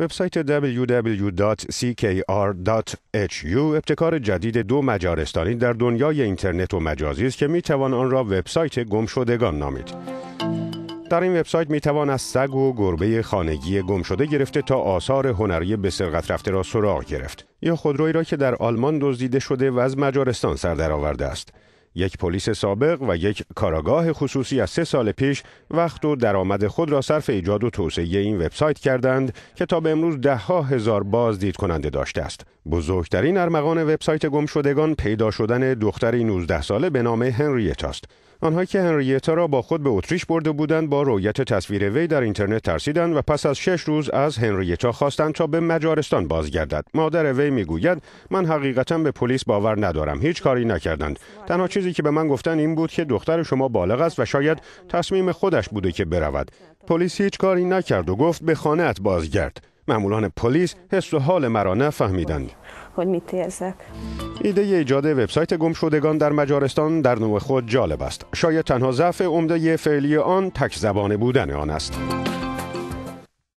وبسایت www.ckr.hu ابتکار جدید دو مجارستانی در دنیای اینترنت و مجازی است که می توان آن را وبسایت گمشدگان نامید. در این وبسایت می از سگ و گربه خانگی گم شده گرفته تا آثار هنری به سرقت رفته را سراغ گرفت یا خودرویی را که در آلمان دزدیده شده و از مجارستان سر درآورده است. یک پلیس سابق و یک کاراگاه خصوصی از سه سال پیش وقت و درآمد خود را صرف ایجاد و توسعه این وبسایت کردند که تا به امروز ها هزار بازدید کننده داشته است. بزرگترین ارمغان وبسایت گم پیدا شدن دختری 19 ساله به نام هنریت است. آنها که هنریتا را با خود به اتریش برده بودند با رویت تصویر وی در اینترنت ترسیدند و پس از شش روز از هنریتا خواستند تا به مجارستان بازگردد مادر وی میگوید من حقیقتا به پلیس باور ندارم هیچ کاری نکردند تنها چیزی که به من گفتن این بود که دختر شما بالغ است و شاید تصمیم خودش بوده که برود پلیس هیچ کاری نکرد و گفت به ات بازگرد معمولان پلیس حس و حال مرا نفهمیدند کن ایده ایجاد وبسایت گمشدگان در مجارستان در نوع خود جالب است. شاید تنها ضعف عمده فعلی آن تک زبانه بودن آن است.